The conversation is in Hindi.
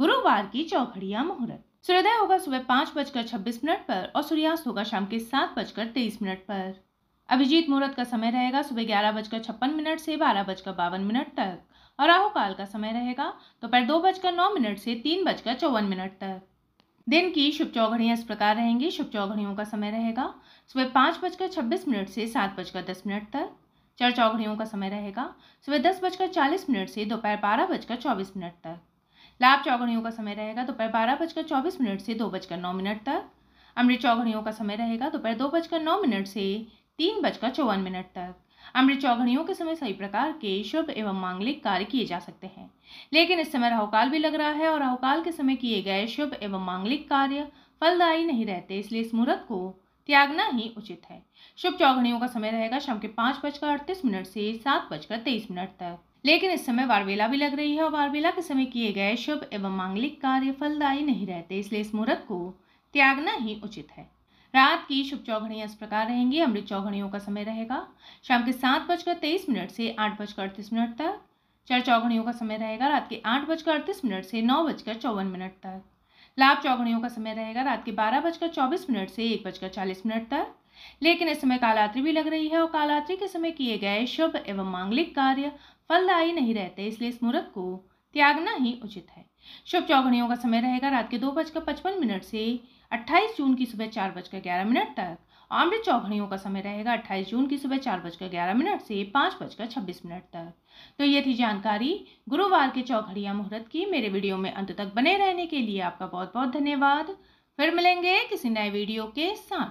गुरुवार की चौखड़िया मुहूर्त सूर्योदय होगा सुबह पाँच बजकर छब्बीस मिनट पर और सूर्यास्त होगा शाम के सात बजकर तेईस मिनट पर अभिजीत मुहूर्त का समय रहेगा सुबह ग्यारह बजकर छप्पन मिनट से बारह बजकर बावन मिनट तक और राहु काल का समय रहेगा दोपहर दो बजकर नौ मिनट से तीन बजकर चौवन मिनट तक दिन की शुभ चौघड़ियाँ इस प्रकार रहेंगी शुभ चौघड़ियों का समय रहेगा सुबह पाँच बजकर छब्बीस मिनट से सात बजकर दस मिनट तक चर चौघड़ियों का समय रहेगा सुबह दस बजकर चालीस मिनट से दोपहर बारह बजकर चौबीस मिनट तक लाभ चौघड़ियों का समय रहेगा दोपहर बारह बजकर चौबीस मिनट से दो बजकर नौ मिनट तक अमृत चौघड़ियों का समय रहेगा दोपहर दो बजकर नौ मिनट से तीन बजकर चौवन मिनट तक अमृत चौघड़ियों के समय सभी प्रकार के शुभ एवं मांगलिक कार्य किए जा सकते हैं लेकिन इस समय राहुकाल भी लग रहा है और राहुकाल के समय किए गए शुभ एवं मांगलिक कार्य फलदायी नहीं रहते इसलिए इस मुहूर्त को त्यागना ही उचित है शुभ चौघड़ियों का समय रहेगा शाम के पाँच बजकर अड़तीस मिनट से सात बजकर तेईस मिनट तक लेकिन इस समय वारवेला भी लग रही है और वारवेला के समय किए गए शुभ एवं मांगलिक कार्य फलदायी नहीं रहते इसलिए इस मुहूर्त को त्यागना ही उचित है रात की शुभ चौघड़ियाँ इस प्रकार रहेंगी अमृत चौघड़ियों का समय रहेगा शाम के सात बजकर तेईस मिनट से आठ बजकर अड़तीस मिनट तक चार चौघड़ियों का समय रहेगा रात के आठ बजकर अड़तीस मिनट से नौ बजकर चौवन मिनट तक लाभ चौघड़ियों का समय रहेगा रात के बारह बजकर चौबीस मिनट से एक बजकर चालीस मिनट तक लेकिन इस समय कालात्री भी लग रही है और कालात्री के समय किए गए शुभ एवं मांगलिक कार्य फलदायी नहीं रहते इसलिए इस मुहूर्त को त्यागना ही उचित है शुभ चौघड़ियों का समय रहेगा रात के दो बजकर पचपन मिनट से अट्ठाईस जून की सुबह चार बजकर ग्यारह मिनट तक अमृत चौघड़ियों का समय रहेगा अट्ठाईस जून की सुबह चार बजकर ग्यारह मिनट से पाँच बजकर छब्बीस मिनट तक तो ये थी जानकारी गुरुवार के चौघड़िया मुहूर्त की मेरे वीडियो में अंत तक बने रहने के लिए आपका बहुत बहुत धन्यवाद फिर मिलेंगे किसी नए वीडियो के साथ